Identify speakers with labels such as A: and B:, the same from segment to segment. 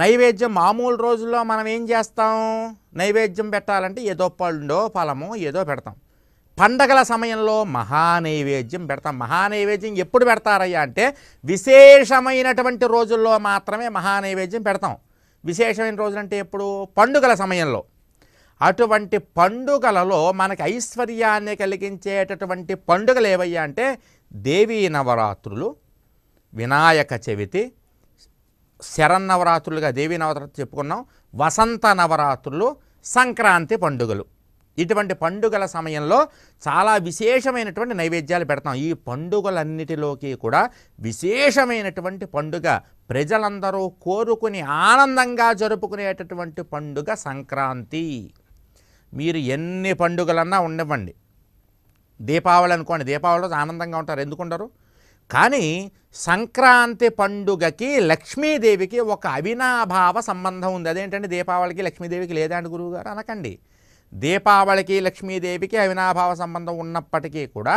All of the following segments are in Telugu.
A: నైవేద్యం మామూలు రోజుల్లో మనం ఏం చేస్తాం నైవేద్యం పెట్టాలంటే ఏదో పండో ఫలము ఏదో పెడతాం పండగల సమయంలో మహానైవేద్యం పెడతాం మహానైవేద్యం ఎప్పుడు పెడతారయ్యా అంటే విశేషమైనటువంటి రోజుల్లో మాత్రమే మహానైవేద్యం పెడతాం విశేషమైన రోజులంటే ఎప్పుడు పండుగల సమయంలో అటువంటి పండుగలలో మనకి ఐశ్వర్యాన్ని కలిగించేటటువంటి పండుగలు ఏవయ్యా అంటే దేవీ నవరాత్రులు వినాయక చవితి శరన్నవరాత్రులుగా దేవీ నవరాత్రులు చెప్పుకున్నాం వసంత నవరాత్రులు సంక్రాంతి పండుగలు ఇటువంటి పండుగల సమయంలో చాలా విశేషమైనటువంటి నైవేద్యాలు పెడతాం ఈ పండుగలన్నిటిలోకి కూడా విశేషమైనటువంటి పండుగ ప్రజలందరూ కోరుకుని ఆనందంగా జరుపుకునేటటువంటి పండుగ సంక్రాంతి మీరు ఎన్ని పండుగలన్నా ఉండవండి దీపావళి అనుకోండి దీపావళి రోజు ఆనందంగా ఉంటారు ఎందుకుంటారు కానీ సంక్రాంతి పండుగకి లక్ష్మీదేవికి ఒక అవినాభావ సంబంధం ఉంది అదేంటంటే దీపావళికి లక్ష్మీదేవికి లేదా అండి గురువుగారు అనకండి దీపావళికి లక్ష్మీదేవికి అవినాభావ సంబంధం ఉన్నప్పటికీ కూడా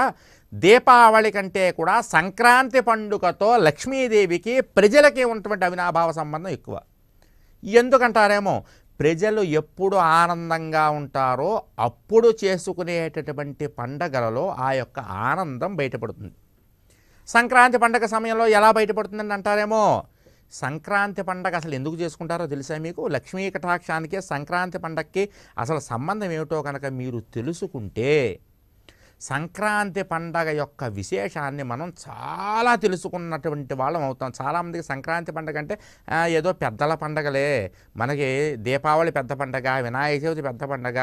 A: దీపావళి కంటే కూడా సంక్రాంతి పండుగతో లక్ష్మీదేవికి ప్రజలకి ఉన్నటువంటి అవినాభావ సంబంధం ఎక్కువ ఎందుకంటారేమో ప్రజలు ఎప్పుడు ఆనందంగా ఉంటారో అప్పుడు చేసుకునేటటువంటి పండగలలో ఆ యొక్క ఆనందం బయటపడుతుంది సంక్రాంతి పండగ సమయంలో ఎలా బయటపడుతుందని అంటారేమో సంక్రాంతి పండగ అసలు ఎందుకు చేసుకుంటారో తెలుసా మీకు లక్ష్మీ కటాక్షానికి సంక్రాంతి పండగకి అసలు సంబంధం ఏమిటో కనుక మీరు తెలుసుకుంటే సంక్రాంతి పండగ యొక్క విశేషాన్ని మనం చాలా తెలుసుకున్నటువంటి వాళ్ళం అవుతాం చాలామందికి సంక్రాంతి పండగ అంటే ఏదో పెద్దల పండగలే మనకి దీపావళి పెద్ద పండగ వినాయక చవితి పెద్ద పండగ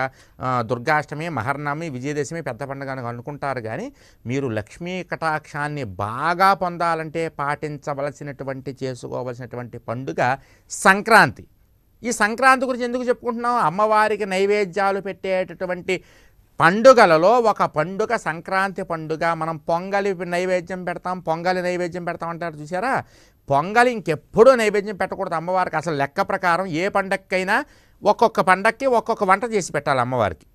A: దుర్గాష్టమి మహర్నమి విజయదశమి పెద్ద పండగ అని అనుకుంటారు కానీ మీరు లక్ష్మీ కటాక్షాన్ని బాగా పొందాలంటే పాటించవలసినటువంటి చేసుకోవలసినటువంటి పండుగ సంక్రాంతి ఈ సంక్రాంతి గురించి ఎందుకు చెప్పుకుంటున్నాం అమ్మవారికి నైవేద్యాలు పెట్టేటటువంటి పండుగలలో ఒక పండుగ సంక్రాంతి పండుగ మనం పొంగలి నైవేద్యం పెడతాం పొంగలి నైవేద్యం పెడతాం అంటారు చూసారా పొంగలి ఇంకెప్పుడూ నైవేద్యం పెట్టకూడదు అమ్మవారికి అసలు లెక్క ప్రకారం ఏ పండక్కైనా ఒక్కొక్క పండక్కి ఒక్కొక్క వంట చేసి పెట్టాలి అమ్మవారికి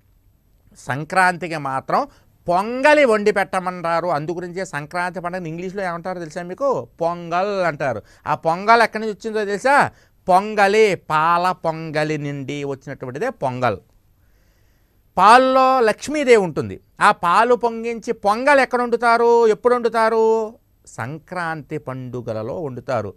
A: సంక్రాంతికి మాత్రం పొంగలి వండి పెట్టమన్నారు అందుగురించే సంక్రాంతి పండుగను ఇంగ్లీష్లో ఏమంటారో తెలుసా మీకు పొంగల్ అంటారు ఆ పొంగల్ ఎక్కడి నుంచి వచ్చిందో తెలుసా పొంగలి పాల పొంగలి నుండి వచ్చినటువంటిదే పొంగల్ పాల్లో లక్ష్మీదేవి ఉంటుంది ఆ పాలు పొంగించి పొంగలు ఎక్కడ వండుతారు ఎప్పుడు వండుతారు సంక్రాంతి పండుగలలో వండుతారు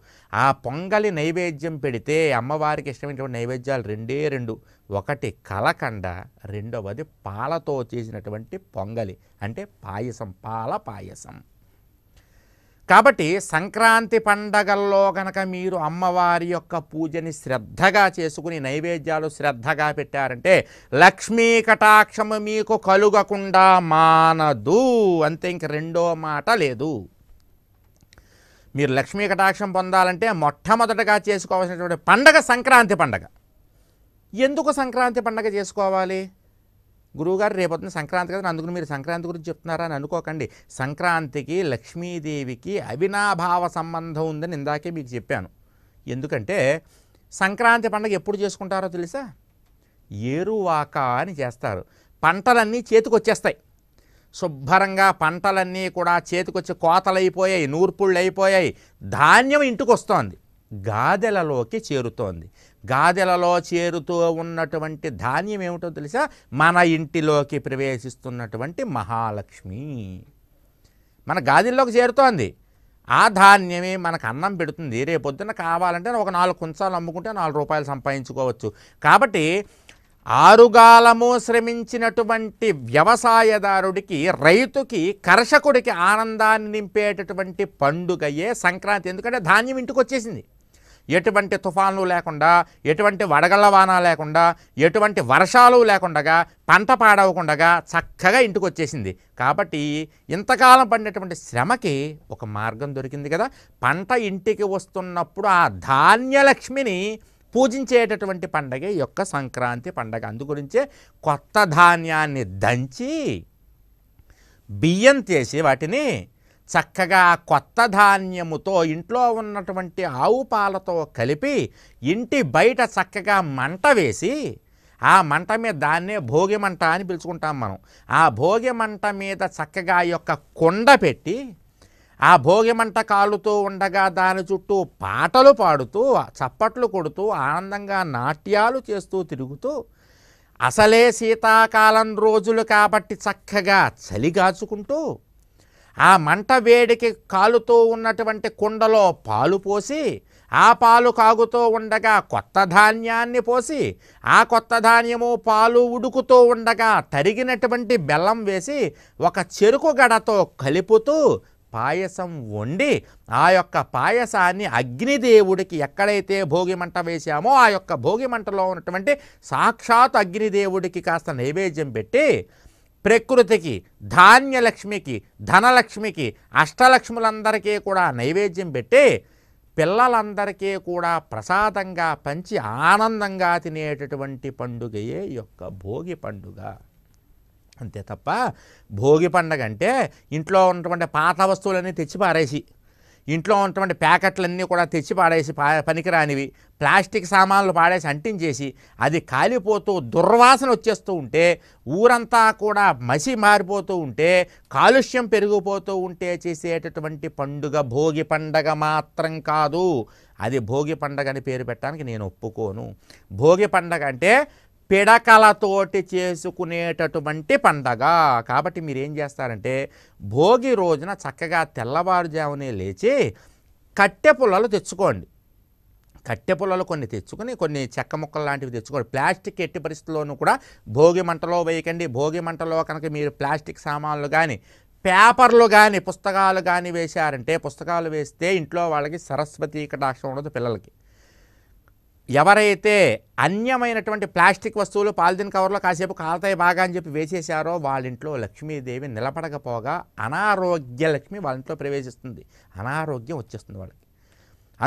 A: ఆ పొంగలి నైవేద్యం పెడితే అమ్మవారికి ఇష్టమైనటువంటి నైవేద్యాలు రెండే రెండు ఒకటి కలకండ రెండవది పాలతో చేసినటువంటి పొంగలి అంటే పాయసం పాల పాయసం కాబట్టి సంక్రాంతి పండగల్లో కనుక మీరు అమ్మవారి యొక్క పూజని శ్రద్ధగా చేసుకుని నైవేద్యాలు శ్రద్ధగా పెట్టారంటే లక్ష్మీ కటాక్షము మీకు కలుగకుండా మానదు అంతే ఇంక రెండో మాట లేదు మీరు లక్ష్మీ కటాక్షం పొందాలంటే మొట్టమొదటగా చేసుకోవాల్సినటువంటి పండగ సంక్రాంతి పండగ ఎందుకు సంక్రాంతి పండగ చేసుకోవాలి గురువుగారు రేపొద్దున సంక్రాంతి కదా అందుకుని మీరు సంక్రాంతి గురించి చెప్తున్నారా అని అనుకోకండి సంక్రాంతికి లక్ష్మీదేవికి అవినాభావ సంబంధం ఉందని ఇందాకే మీకు చెప్పాను ఎందుకంటే సంక్రాంతి పండుగ ఎప్పుడు చేసుకుంటారో తెలుసా ఏరువాక అని చేస్తారు పంటలన్నీ చేతికొచ్చేస్తాయి శుభ్రంగా పంటలన్నీ కూడా చేతికొచ్చి కోతలైపోయాయి నూర్పుళ్ళు అయిపోయాయి ధాన్యం ఇంటికి వస్తోంది గాదెలలోకి చేరుతోంది గాదెలలో చేరుతూ ఉన్నటువంటి ధాన్యం ఏమిటో తెలుసా మన ఇంటిలోకి ప్రవేశిస్తున్నటువంటి మహాలక్ష్మి మన గాదిల్లోకి చేరుతోంది ఆ ధాన్యమే మనకు అన్నం పెడుతుంది రేపొద్దున కావాలంటే ఒక నాలుగు కుంచాలు అమ్ముకుంటే నాలుగు రూపాయలు సంపాదించుకోవచ్చు కాబట్టి ఆరుగాలము శ్రమించినటువంటి వ్యవసాయదారుడికి రైతుకి కర్షకుడికి ఆనందాన్ని నింపేటటువంటి పండుగయే సంక్రాంతి ఎందుకంటే ధాన్యం ఇంటికి వచ్చేసింది ఎటువంటి తుఫాన్లు లేకుండా ఎటువంటి వడగళ్ళ వాన లేకుండా ఎటువంటి వర్షాలు లేకుండా పంట పాడవకుండా చక్కగా ఇంటికి వచ్చేసింది కాబట్టి ఇంతకాలం పడినటువంటి శ్రమకి ఒక మార్గం దొరికింది కదా పంట ఇంటికి వస్తున్నప్పుడు ఆ ధాన్యలక్ష్మిని పూజించేటటువంటి పండగ యొక్క సంక్రాంతి పండగ అందుగురించే కొత్త ధాన్యాన్ని దంచి బియ్యం చేసి వాటిని చక్కగా కొత్త ధాన్యముతో ఇంట్లో ఉన్నటువంటి ఆవు పాలతో కలిపి ఇంటి బయట చక్కగా మంట వేసి ఆ మంట మీద దాన్నే భోగి మంట అని పిలుచుకుంటాం మనం ఆ భోగి మంట మీద చక్కగా యొక్క కొండ పెట్టి ఆ భోగి మంట కాలుతూ ఉండగా దాని చుట్టూ పాటలు పాడుతూ చప్పట్లు కొడుతూ ఆనందంగా నాట్యాలు చేస్తూ తిరుగుతూ అసలే శీతాకాలం రోజులు కాబట్టి చక్కగా చలిగాచుకుంటూ ఆ మంట వేడికి కాలుతూ ఉన్నటువంటి కుండలో పాలు పోసి ఆ పాలు కాగుతూ ఉండగా కొత్త ధాన్యాన్ని పోసి ఆ కొత్త ధాన్యము పాలు ఉడుకుతూ ఉండగా తరిగినటువంటి బెల్లం వేసి ఒక చెరుకు గడతో కలుపుతూ పాయసం వండి ఆ యొక్క పాయసాన్ని అగ్నిదేవుడికి ఎక్కడైతే భోగిమంట వేశామో ఆ యొక్క భోగిమంటలో ఉన్నటువంటి సాక్షాత్ అగ్నిదేవుడికి కాస్త నైవేద్యం పెట్టి ప్రకృతికి ధాన్యలక్ష్మికి ధనలక్ష్మికి అష్టలక్ష్ములందరికీ కూడా నైవేద్యం పెట్టి పిల్లలందరికీ కూడా ప్రసాదంగా పంచి ఆనందంగా తినేటటువంటి పండుగయే యొక్క భోగి పండుగ అంతే తప్ప భోగి పండగ అంటే ఇంట్లో ఉన్నటువంటి పాత వస్తువులన్నీ తెచ్చి పారేసి ఇంట్లో ఉన్నటువంటి ప్యాకెట్లన్నీ కూడా తెచ్చి పాడేసి పా పనికిరానివి ప్లాస్టిక్ సామాన్లు పాడేసి అంటించేసి అది కాలిపోతూ దుర్వాసన వచ్చేస్తూ ఉంటే ఊరంతా కూడా మసి మారిపోతూ ఉంటే కాలుష్యం పెరిగిపోతూ ఉంటే చేసేటటువంటి పండుగ భోగి పండగ మాత్రం కాదు అది భోగి పండగ అని పేరు పెట్టడానికి నేను ఒప్పుకోను భోగి పండగ అంటే పిడకలతోటి చేసుకునేటటువంటి పండగ కాబట్టి మీరు ఏం చేస్తారంటే భోగి రోజున చక్కగా తెల్లవారుజామునే లేచి కట్టె పుల్లలు తెచ్చుకోండి కట్టె పుల్లలు కొన్ని తెచ్చుకొని కొన్ని చెక్క ముక్కలు లాంటివి తెచ్చుకోండి ప్లాస్టిక్ ఎట్టి పరిస్థితుల్లోనూ కూడా భోగి మంటలో వేయకండి భోగి మంటలో కనుక మీరు ప్లాస్టిక్ సామాన్లు కానీ పేపర్లు కానీ పుస్తకాలు కానీ వేశారంటే పుస్తకాలు వేస్తే ఇంట్లో వాళ్ళకి సరస్వతి కటాక్షం ఉండదు పిల్లలకి ఎవరైతే అన్యమైనటువంటి ప్లాస్టిక్ వస్తువులు పాలిథిన్ కవర్లో కాసేపు కాలుతాయి బాగా అని చెప్పి వేసేశారో వాళ్ళ ఇంట్లో లక్ష్మీదేవి నిలబడకపోగా అనారోగ్య లక్ష్మి వాళ్ళ ఇంట్లో ప్రవేశిస్తుంది అనారోగ్యం వచ్చేస్తుంది వాళ్ళకి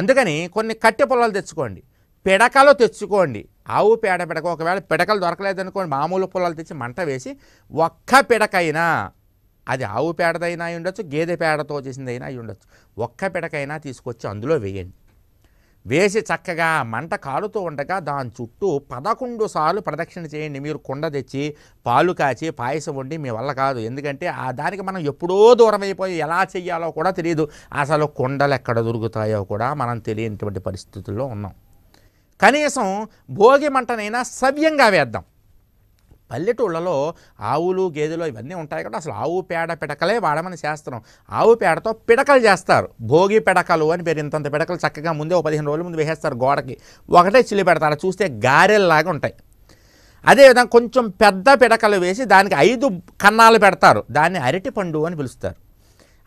A: అందుకని కొన్ని కట్టె పొలాలు తెచ్చుకోండి పిడకలు తెచ్చుకోండి ఆవు పేడ పిడక ఒకవేళ పిడకలు దొరకలేదనుకోండి మామూలు పొలాలు తెచ్చి మంట వేసి ఒక్క పిడకైనా అది ఆవు పేడదైనా అయి ఉండొచ్చు గేదె పేడతో చేసిందైనా అయి ఉండొచ్చు ఒక్క పిడకైనా తీసుకొచ్చి అందులో వేయండి వేసి చక్కగా మంట కాలుతూ ఉండగా దాని చుట్టూ పదకొండు సార్లు ప్రదక్షిణ చేయండి మీరు కుండ తెచ్చి పాలు కాచి పాయసం వండి మీ వల్ల కాదు ఎందుకంటే ఆ దానికి మనం ఎప్పుడో దూరం అయిపోయి ఎలా చెయ్యాలో కూడా తెలియదు అసలు కుండలు ఎక్కడ దొరుకుతాయో కూడా మనం తెలియనిటువంటి పరిస్థితుల్లో ఉన్నాం కనీసం భోగి మంటనైనా సవ్యంగా వేద్దాం పల్లెటూళ్ళలో ఆవులు గేదెలు ఇవన్నీ ఉంటాయి కాబట్టి అసలు ఆవు పేడ పిడకలే వాడమని శాస్త్రం ఆవు పేడతో పిడకలు చేస్తారు భోగి పిడకలు అని పేరు ఇంతంత పిడకలు చక్కగా ముందే ఒక పదిహేను రోజుల ముందు వేసేస్తారు గోడకి ఒకటే చిల్లి పెడతారు చూస్తే గారెల్లాగా ఉంటాయి అదేవిధంగా కొంచెం పెద్ద పిడకలు వేసి దానికి ఐదు కన్నాలు పెడతారు దాన్ని అరటిపండు అని పిలుస్తారు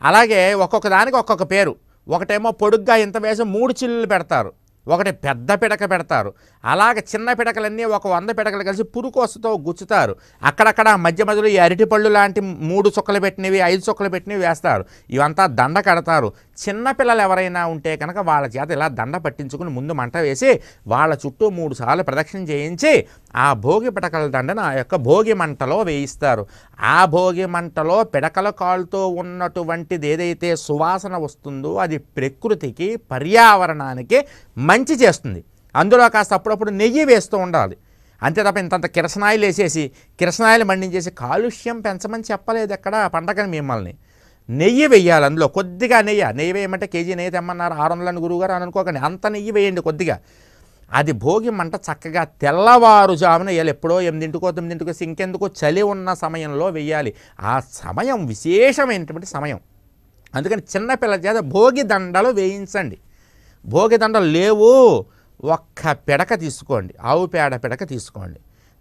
A: అలాగే ఒక్కొక్క దానికి ఒక్కొక్క పేరు ఒకటేమో పొడుగ్గా ఇంత వేసి మూడు చిల్లులు పెడతారు ఒకటి పెద్ద పిడక పెడతారు అలాగే చిన్న పిడకలన్నీ ఒక వంద పిడకలు కలిసి పురుకోసతో గుచ్చుతారు అక్కడక్కడ మధ్య మధ్యలో ఈ అరటిపళ్ళు లాంటి మూడు చుక్కలు పెట్టినవి ఐదు చుక్కలు పెట్టినవి వేస్తారు ఇవంతా దండ కడతారు చిన్నపిల్లలు ఎవరైనా ఉంటే కనుక వాళ్ళ చేత ఇలా దండ పట్టించుకుని ముందు మంట వేసి వాళ్ళ చుట్టూ మూడు సార్లు ప్రదక్షిణ చేయించి ఆ భోగి పిడకల దండను ఆ యొక్క భోగి మంటలో వేయిస్తారు ఆ భోగి మంటలో పిడకల కాలుతో ఉన్నటువంటిది ఏదైతే సువాసన వస్తుందో అది ప్రకృతికి పర్యావరణానికి మంచి చేస్తుంది అందులో కాస్త అప్పుడప్పుడు నెయ్యి వేస్తూ ఉండాలి అంతే తప్ప ఇంతంత కిరసనాయిలు వేసేసి కిరసనాయిలు మండించేసి కాలుష్యం పెంచమని చెప్పలేదు ఎక్కడ పండగని మిమ్మల్ని నెయ్యి వెయ్యాలి అందులో కొద్దిగా నెయ్యి నెయ్యి వేయమంటే కేజీ నెయ్యి తెమ్మన్నారు ఆరు వందలని గురువుగారు అని అనుకోకండి అంత నెయ్యి వేయండి కొద్దిగా అది భోగి మంట చక్కగా తెల్లవారుజామున వేయాలి ఎప్పుడో ఎనిమిదింటికో తొమ్మిదింటికో ఇంకెందుకో చలి ఉన్న సమయంలో వెయ్యాలి ఆ సమయం విశేషమైనటువంటి సమయం అందుకని చిన్నపిల్లల చేత భోగి దండలు వేయించండి భోగిదండలు లేవు ఒక్క పిడక తీసుకోండి ఆవు పేడ పిడక తీసుకోండి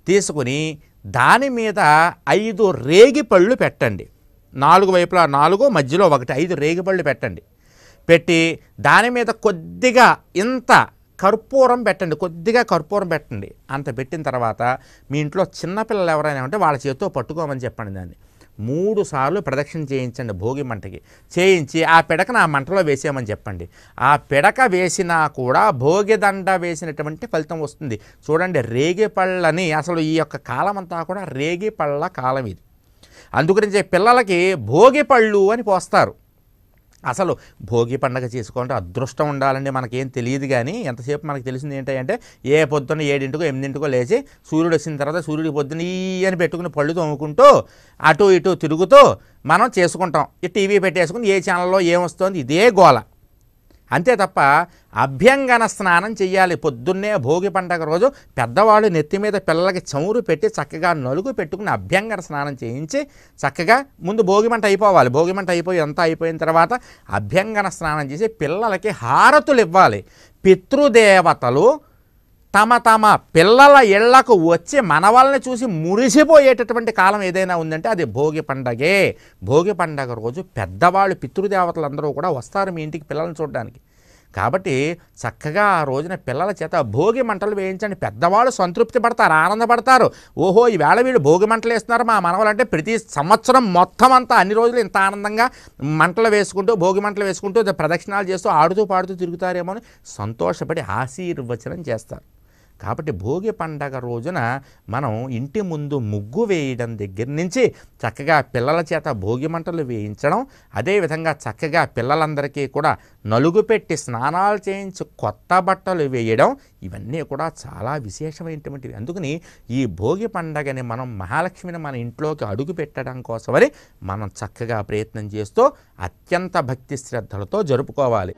A: తీసుకుని దాని మీద ఐదు రేగి పళ్ళు పెట్టండి నాలుగు వైపులా నాలుగు మధ్యలో ఒకటి ఐదు రేగి పళ్ళు పెట్టండి పెట్టి దాని మీద కొద్దిగా ఇంత కర్పూరం పెట్టండి కొద్దిగా కర్పూరం పెట్టండి అంత పెట్టిన తర్వాత మీ ఇంట్లో చిన్నపిల్లలు ఎవరైనా ఉంటే వాళ్ళ చేతితో పట్టుకోమని చెప్పండి దాన్ని మూడు సార్లు ప్రదక్షిణ చేయించండి భోగి మంటకి చేయించి ఆ పిడకను ఆ మంటలో వేసేయమని చెప్పండి ఆ పిడక వేసినా కూడా భోగిదండ వేసినటువంటి ఫలితం వస్తుంది చూడండి రేగి పళ్ళని అసలు ఈ యొక్క కాలం అంతా కూడా రేగి పళ్ళ కాలం ఇది అందుగురించి పిల్లలకి భోగి పళ్ళు అని పోస్తారు అసలు భోగి పండగ చేసుకోవాలంటే అదృష్టం ఉండాలండి మనకేం తెలియదు కానీ ఎంతసేపు మనకు తెలిసింది ఏంటంటే ఏ పొద్దున్న ఏడింటికో ఎనిమిదింటికో లేచి సూర్యుడు వచ్చిన తర్వాత సూర్యుడి పొద్దున ఈ అని పెట్టుకుని పళ్ళు తోముకుంటూ అటు ఇటు తిరుగుతూ మనం చేసుకుంటాం ఈ టీవీ పెట్టేసుకుని ఏ ఛానల్లో ఏం వస్తుంది ఇదే గోల అంతే తప్ప అభ్యంగన స్నానం చేయాలి పొద్దున్నే భోగి పండగ రోజు పెద్దవాళ్ళు నెత్తి మీద పిల్లలకి చమురు పెట్టి చక్కగా నలుగు పెట్టుకుని అభ్యంగన స్నానం చేయించి చక్కగా ముందు భోగిమంట అయిపోవాలి భోగిమంట అయిపోయి అంతా అయిపోయిన తర్వాత అభ్యంగన స్నానం చేసి పిల్లలకి హారతులు ఇవ్వాలి పితృదేవతలు తమ తమ పిల్లల ఇళ్లకు వచ్చి మనవాళ్ళని చూసి మురిసిపోయేటటువంటి కాలం ఏదైనా ఉందంటే అది భోగి పండగే భోగి పండగ రోజు పెద్దవాళ్ళు పితృదేవతలందరూ కూడా వస్తారు మీ ఇంటికి పిల్లల్ని చూడడానికి కాబట్టి చక్కగా ఆ రోజున పిల్లల చేత భోగి మంటలు వేయించండి పెద్దవాళ్ళు సంతృప్తి పడతారు ఆనందపడతారు ఓహో ఈవేళ వీళ్ళు భోగి మంటలు వేస్తున్నారు మా మనవలంటే ప్రతి సంవత్సరం మొత్తం అంతా అన్ని రోజులు ఇంత ఆనందంగా మంటలు వేసుకుంటూ భోగి మంటలు వేసుకుంటూ ప్రదక్షిణాలు చేస్తూ ఆడుతూ పాడుతూ తిరుగుతారేమో అని సంతోషపడి ఆశీర్వచనం చేస్తారు కాబట్టి భోగి పండగ రోజున మనం ఇంటి ముందు ముగ్గు వేయడం దగ్గర నుంచి చక్కగా పిల్లల చేత భోగి మంటలు వేయించడం అదేవిధంగా చక్కగా పిల్లలందరికీ కూడా నలుగు పెట్టి స్నానాలు చేయించి కొత్త బట్టలు వేయడం ఇవన్నీ కూడా చాలా విశేషమైనటువంటివి అందుకని ఈ భోగి పండగని మనం మహాలక్ష్మిని మన ఇంట్లోకి అడుగు పెట్టడం కోసమని మనం చక్కగా ప్రయత్నం చేస్తూ అత్యంత భక్తి శ్రద్ధలతో జరుపుకోవాలి